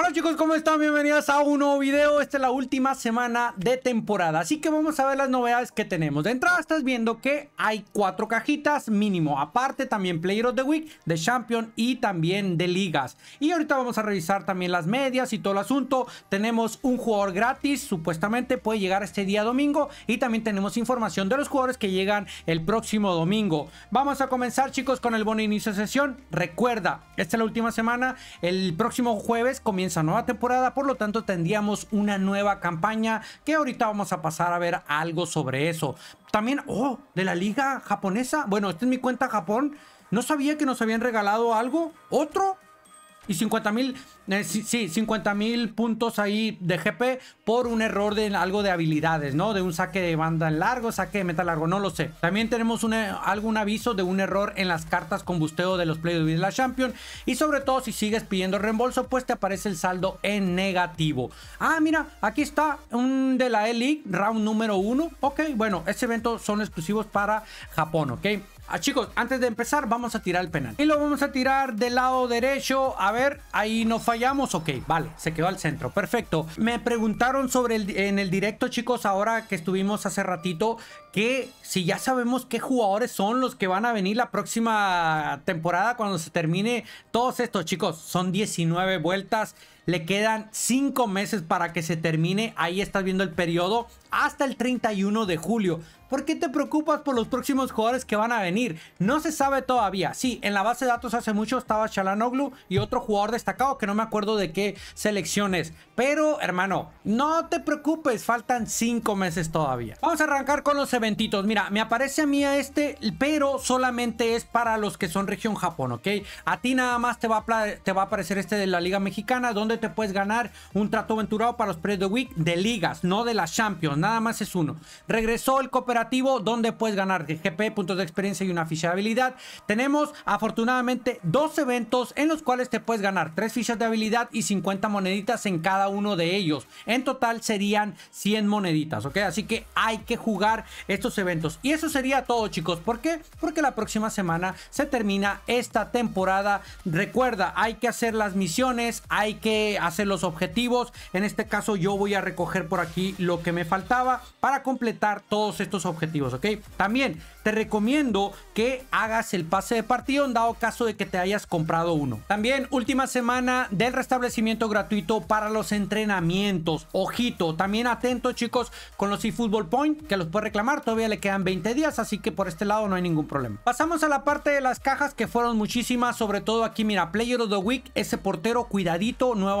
Hola chicos, ¿cómo están? Bienvenidos a un nuevo video. Esta es la última semana de temporada, así que vamos a ver las novedades que tenemos. De entrada estás viendo que hay cuatro cajitas mínimo, aparte también Player of the Week, de Champion y también de ligas. Y ahorita vamos a revisar también las medias y todo el asunto. Tenemos un jugador gratis, supuestamente puede llegar este día domingo y también tenemos información de los jugadores que llegan el próximo domingo. Vamos a comenzar chicos con el bono inicio de sesión. Recuerda, esta es la última semana, el próximo jueves comienza esa nueva temporada, por lo tanto tendríamos una nueva campaña que ahorita vamos a pasar a ver algo sobre eso. También, oh, de la liga japonesa. Bueno, esta es mi cuenta Japón. No sabía que nos habían regalado algo. ¿Otro? Y 50 mil, eh, sí, mil puntos ahí de GP por un error de algo de habilidades, ¿no? De un saque de banda en largo, saque de meta largo, no lo sé. También tenemos eh, algún aviso de un error en las cartas con busteo de los Play de la Champion. Y sobre todo, si sigues pidiendo reembolso, pues te aparece el saldo en negativo. Ah, mira, aquí está un de la E-League, round número uno. Ok, bueno, este evento son exclusivos para Japón, ¿ok? Ah, chicos, antes de empezar, vamos a tirar el penal. Y lo vamos a tirar del lado derecho. A ver, ahí no fallamos. Ok, vale, se quedó al centro. Perfecto. Me preguntaron sobre el, en el directo, chicos, ahora que estuvimos hace ratito, que si ya sabemos qué jugadores son los que van a venir la próxima temporada cuando se termine todos estos, chicos. Son 19 vueltas. Le quedan 5 meses para que se termine. Ahí estás viendo el periodo hasta el 31 de julio. ¿Por qué te preocupas por los próximos jugadores que van a venir? No se sabe todavía. Sí, en la base de datos hace mucho estaba Shalanoglu y otro jugador destacado que no me acuerdo de qué selecciones Pero, hermano, no te preocupes, faltan 5 meses todavía. Vamos a arrancar con los eventitos. Mira, me aparece a mí este, pero solamente es para los que son región Japón, ¿ok? A ti nada más te va a, te va a aparecer este de la Liga Mexicana, donde te puedes ganar un trato aventurado para los pre de Week de ligas, no de las Champions, nada más es uno. Regresó el cooperativo donde puedes ganar GP, puntos de experiencia y una ficha de habilidad. Tenemos afortunadamente dos eventos en los cuales te puedes ganar tres fichas de habilidad y 50 moneditas en cada uno de ellos. En total serían 100 moneditas, ¿ok? Así que hay que jugar estos eventos. Y eso sería todo, chicos. ¿Por qué? Porque la próxima semana se termina esta temporada. Recuerda, hay que hacer las misiones, hay que Hace los objetivos. En este caso yo voy a recoger por aquí lo que me faltaba para completar todos estos objetivos, ¿ok? También te recomiendo que hagas el pase de partido en dado caso de que te hayas comprado uno. También última semana del restablecimiento gratuito para los entrenamientos. Ojito, también atento chicos con los eFootball Point que los puedes reclamar. Todavía le quedan 20 días, así que por este lado no hay ningún problema. Pasamos a la parte de las cajas que fueron muchísimas, sobre todo aquí mira, Player of the Week, ese portero, cuidadito, nuevo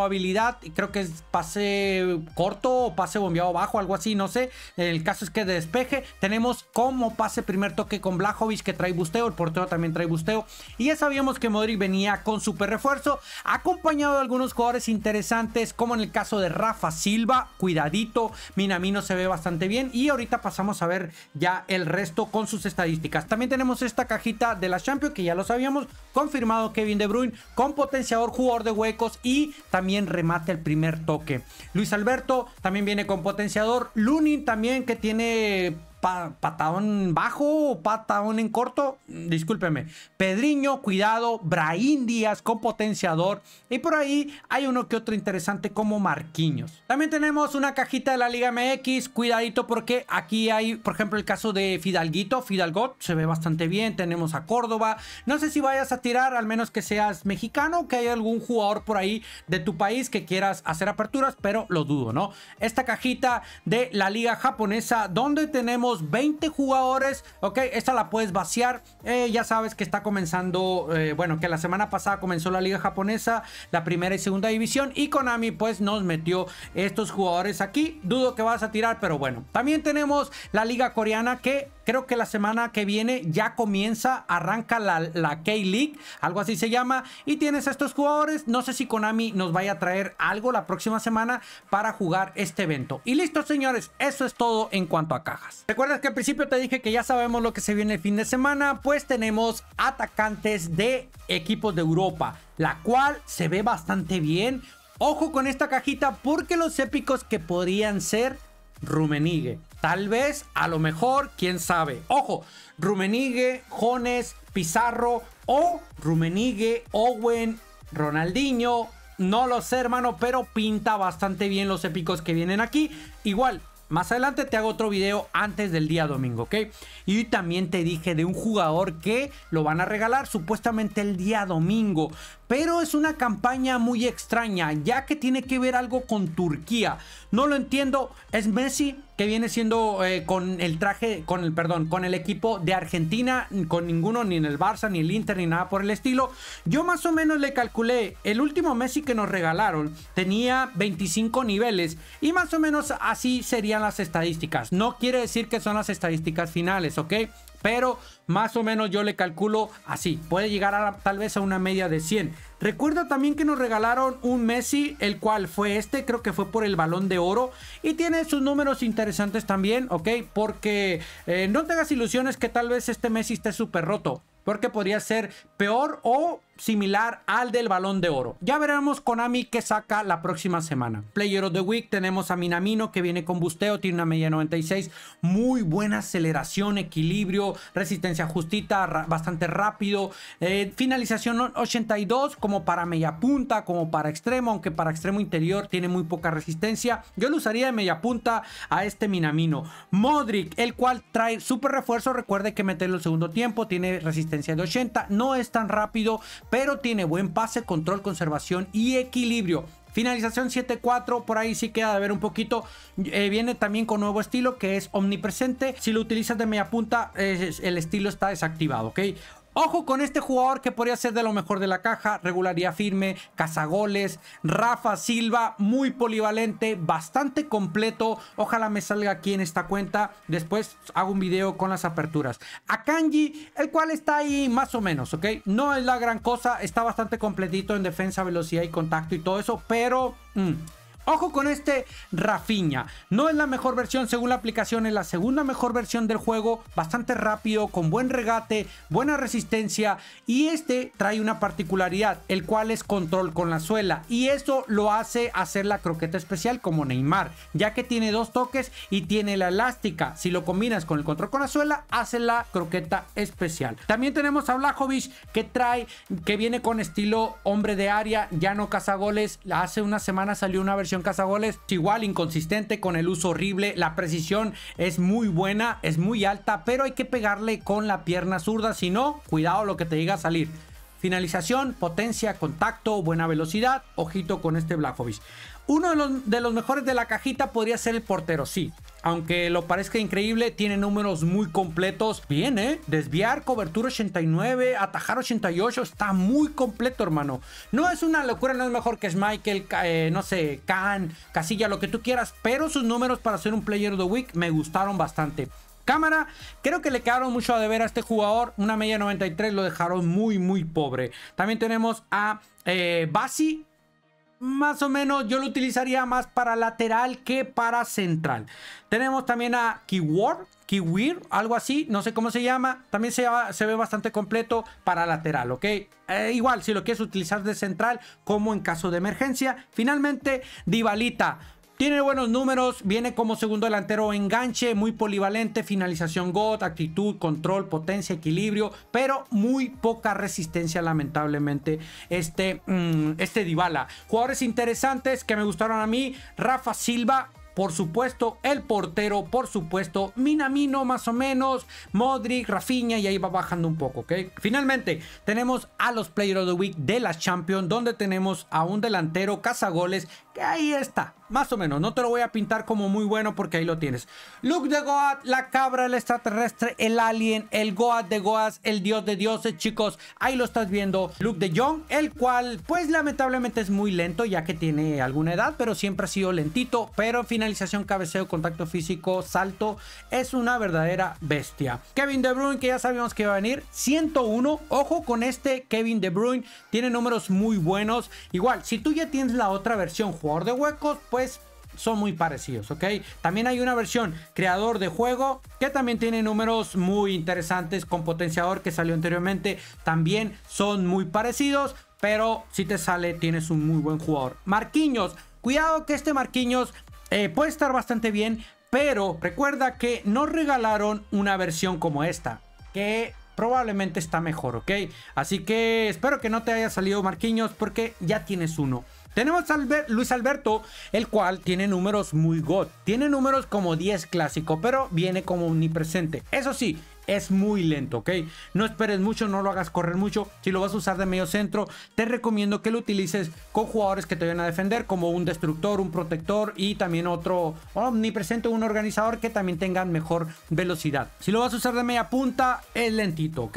y creo que es pase corto o pase bombeado bajo, algo así, no sé. El caso es que de despeje tenemos como pase primer toque con Blajovic que trae busteo, el portero también trae busteo. Y ya sabíamos que Modric venía con super refuerzo, acompañado de algunos jugadores interesantes, como en el caso de Rafa Silva, cuidadito, Minamino se ve bastante bien. Y ahorita pasamos a ver ya el resto con sus estadísticas. También tenemos esta cajita de la Champions que ya lo sabíamos, confirmado Kevin De Bruyne con potenciador jugador de huecos y también también remata el primer toque. Luis Alberto también viene con potenciador. Lunin también que tiene pataón patadón bajo o patadón en corto, discúlpeme. Pedriño, cuidado, Braín Díaz con potenciador. Y por ahí hay uno que otro interesante como Marquiños, También tenemos una cajita de la Liga MX, cuidadito porque aquí hay, por ejemplo, el caso de Fidalguito, Fidalgot, se ve bastante bien. Tenemos a Córdoba. No sé si vayas a tirar, al menos que seas mexicano, que hay algún jugador por ahí de tu país que quieras hacer aperturas, pero lo dudo, ¿no? Esta cajita de la Liga Japonesa, donde tenemos 20 jugadores, ok, esta la puedes vaciar, eh, ya sabes que está comenzando, eh, bueno, que la semana pasada comenzó la liga japonesa, la primera y segunda división y Konami pues nos metió estos jugadores aquí, dudo que vas a tirar, pero bueno, también tenemos la liga coreana que Creo que la semana que viene ya comienza, arranca la, K-League, algo así se llama. Y tienes a estos jugadores. No sé si Konami nos vaya a traer algo la próxima semana para jugar este evento. Y listo, señores, eso es todo en cuanto a cajas. ¿Recuerdas que al principio te dije que ya sabemos lo que se viene el fin de semana? Pues tenemos atacantes de equipos de Europa, la cual se ve bastante bien. Ojo con esta cajita porque los épicos que podrían ser Rumenigue, Tal vez, a lo mejor, quién sabe. Ojo, Rumenigue, Jones, Pizarro o Rumenigue, Owen, Ronaldinho. No lo sé, hermano, pero pinta bastante bien los épicos que vienen aquí. Igual, más adelante te hago otro video antes del día domingo, ¿ok? Y también te dije de un jugador que lo van a regalar supuestamente el día domingo. Pero es una campaña muy extraña, ya que tiene que ver algo con Turquía. No lo entiendo, ¿es Messi? que viene siendo eh, con el traje, con el, perdón, con el equipo de Argentina, con ninguno, ni en el Barça, ni el Inter, ni nada por el estilo. Yo más o menos le calculé, el último Messi que nos regalaron tenía 25 niveles y más o menos así serían las estadísticas. No quiere decir que son las estadísticas finales, ¿ok? Pero más o menos yo le calculo así. Puede llegar a, tal vez a una media de 100. Recuerdo también que nos regalaron un Messi, el cual fue este, creo que fue por el balón de oro. Y tiene sus números interesantes también, ¿ok? Porque eh, no tengas ilusiones que tal vez este Messi esté súper roto. Porque podría ser peor o similar al del balón de oro. Ya veremos Konami que saca la próxima semana. Player of the Week tenemos a Minamino que viene con busteo, tiene una media 96, muy buena aceleración, equilibrio, resistencia justita, bastante rápido, eh, finalización 82 como para media punta, como para extremo, aunque para extremo interior tiene muy poca resistencia. Yo lo usaría de media punta a este Minamino. Modric, el cual trae súper refuerzo, recuerde que meterlo el segundo tiempo, tiene resistencia de 80, no es tan rápido, pero tiene buen pase, control, conservación y equilibrio. Finalización 7-4, por ahí sí queda de ver un poquito. Eh, viene también con nuevo estilo que es omnipresente. Si lo utilizas de media punta, el estilo está desactivado, ¿ok? Ojo con este jugador que podría ser de lo mejor de la caja, regularía firme, cazagoles, Rafa Silva, muy polivalente, bastante completo. Ojalá me salga aquí en esta cuenta. Después hago un video con las aperturas. A el cual está ahí más o menos, ¿ok? No es la gran cosa, está bastante completito en defensa, velocidad y contacto y todo eso, pero... Mm, Ojo con este Rafiña. No es la mejor versión según la aplicación, es la segunda mejor versión del juego. Bastante rápido, con buen regate, buena resistencia. Y este trae una particularidad, el cual es control con la suela. Y eso lo hace hacer la croqueta especial como Neymar, ya que tiene dos toques y tiene la elástica. Si lo combinas con el control con la suela, hace la croqueta especial. También tenemos a Blajovic que trae, que viene con estilo hombre de área, ya no cazagoles. Hace una semana salió una versión cazagoles, igual inconsistente con el uso horrible, la precisión es muy buena, es muy alta, pero hay que pegarle con la pierna zurda, si no, cuidado lo que te diga salir. Finalización, potencia, contacto, buena velocidad. Ojito con este Blajovic. Uno de los, mejores de la cajita podría ser el portero, sí. Aunque lo parezca increíble, tiene números muy completos. Bien, ¿eh? Desviar, cobertura 89, atajar 88. Está muy completo, hermano. No es una locura, no es mejor que Schmeichel, eh, no sé, Khan, Casilla, lo que tú quieras. Pero sus números para ser un player of the week me gustaron bastante cámara. Creo que le quedaron mucho a deber a este jugador. Una media 93 lo dejaron muy, muy pobre. También tenemos a eh, Basi, más o menos yo lo utilizaría más para lateral que para central. Tenemos también a Keyword, Kiwir, algo así, no sé cómo se llama. También se, se ve bastante completo para lateral, ¿ok? Eh, igual, si lo quieres utilizar de central, como en caso de emergencia. Finalmente, Divalita. Tiene buenos números, viene como segundo delantero enganche, muy polivalente, finalización God, actitud, control, potencia, equilibrio, pero muy poca resistencia lamentablemente este, mm, este Dybala. Jugadores interesantes que me gustaron a mí, Rafa Silva, por supuesto el portero, por supuesto Minamino más o menos, Modric, Rafinha y ahí va bajando un poco, ¿ok? Finalmente tenemos a los Player of the Week de las Champions, donde tenemos a un delantero cazagoles que ahí está, más o menos, no te lo voy a pintar como muy bueno porque ahí lo tienes. Luke de Goat, la cabra, el extraterrestre, el alien, el Goat de Goas, el dios de dioses, chicos, ahí lo estás viendo. Luke de Jong, el cual pues lamentablemente es muy lento ya que tiene alguna edad, pero siempre ha sido lentito, pero finalmente finalización, cabeceo, contacto físico, salto. Es una verdadera bestia. Kevin De Bruyne, que ya sabíamos que iba a venir. 101. Ojo con este Kevin De Bruyne. Tiene números muy buenos. Igual, si tú ya tienes la otra versión, jugador de huecos, pues son muy parecidos, ¿ok? También hay una versión creador de juego que también tiene números muy interesantes con potenciador que salió anteriormente. También son muy parecidos, pero si te sale tienes un muy buen jugador. Marquinhos, Cuidado que este Marquinhos eh, puede estar bastante bien, pero recuerda que nos regalaron una versión como esta, que probablemente está mejor, ¿ok? Así que espero que no te haya salido Marquinhos porque ya tienes uno. Tenemos a Luis Alberto, el cual tiene números muy god. Tiene números como 10 clásico, pero viene como omnipresente. Eso sí, es muy lento, ¿ok? No esperes mucho, no lo hagas correr mucho. Si lo vas a usar de medio centro, te recomiendo que lo utilices con jugadores que te vayan a defender, como un destructor, un protector y también otro omnipresente, un organizador que también tengan mejor velocidad. Si lo vas a usar de media punta, es lentito, ¿ok?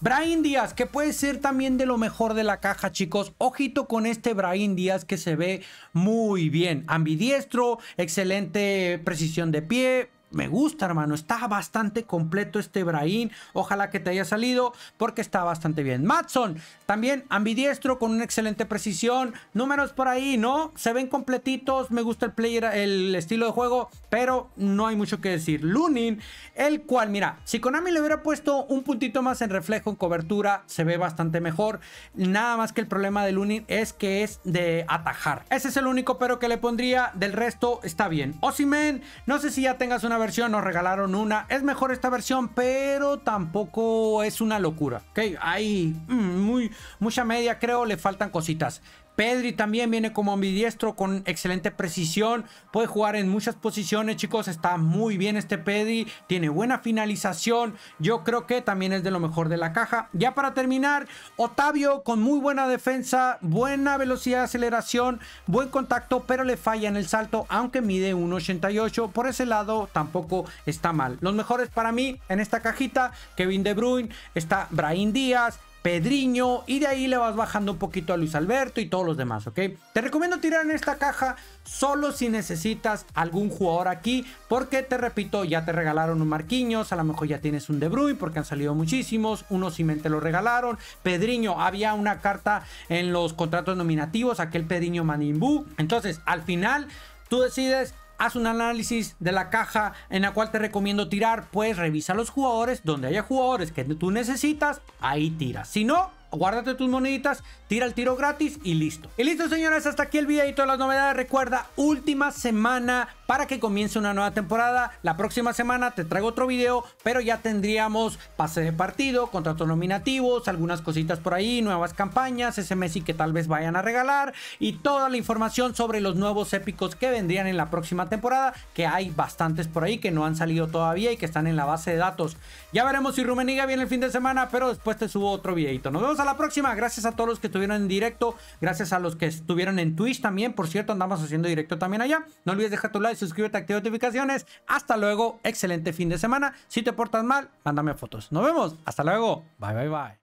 Brian Díaz, que puede ser también de lo mejor de la caja, chicos. Ojito con este Brian Díaz que se ve muy bien. Ambidiestro, excelente precisión de pie, me gusta, hermano. Está bastante completo este Brain Ojalá que te haya salido porque está bastante bien. Matson, también ambidiestro con una excelente precisión. Números por ahí, ¿no? Se ven completitos. Me gusta el player, el estilo de juego, pero no hay mucho que decir. Lunin, el cual, mira, si Konami le hubiera puesto un puntito más en reflejo, en cobertura, se ve bastante mejor. Nada más que el problema de Lunin es que es de atajar. Ese es el único pero que le pondría. Del resto, está bien. Osimen, no sé si ya tengas una versión nos regalaron una. Es mejor esta versión, pero tampoco es una locura. Ok, hay mm, muy, mucha media creo, le faltan cositas. Pedri también viene como ambidiestro con excelente precisión. Puede jugar en muchas posiciones, chicos. Está muy bien este Pedri. Tiene buena finalización. Yo creo que también es de lo mejor de la caja. Ya para terminar, Otavio con muy buena defensa, buena velocidad de aceleración, buen contacto, pero le falla en el salto, aunque mide 1.88. Por ese lado tampoco está mal. Los mejores para mí en esta cajita, Kevin De Bruyne, está Brain Díaz, Pedriño y de ahí le vas bajando un poquito a Luis Alberto y todos los demás, ¿ok? Te recomiendo tirar en esta caja solo si necesitas algún jugador aquí porque te repito, ya te regalaron un Marquinhos, a lo mejor ya tienes un De Bruyne porque han salido muchísimos, uno cimente te lo regalaron, Pedriño, había una carta en los contratos nominativos, aquel Pedriño Manimbu. entonces al final tú decides haz un análisis de la caja en la cual te recomiendo tirar, pues revisa los jugadores, donde haya jugadores que tú necesitas, ahí tiras. Si no, guárdate tus moneditas, tira el tiro gratis y listo. Y listo, señores, hasta aquí el videito de las novedades. Recuerda, última semana para que comience una nueva temporada. La próxima semana te traigo otro video, pero ya tendríamos pase de partido, contratos nominativos, algunas cositas por ahí, nuevas campañas, ese Messi que tal vez vayan a regalar y toda la información sobre los nuevos épicos que vendrían en la próxima temporada, que hay bastantes por ahí que no han salido todavía y que están en la base de datos. Ya veremos si Rumeniga viene el fin de semana, pero después te subo otro videito. Nos vemos a la próxima. Gracias a todos los que estuvieron en directo, gracias a los que estuvieron en Twitch también. Por cierto, andamos haciendo directo también allá. No olvides dejar tu like suscríbete, activa notificaciones. Hasta luego, excelente fin de semana. Si te portas mal, mándame fotos. Nos vemos, hasta luego. Bye, bye, bye.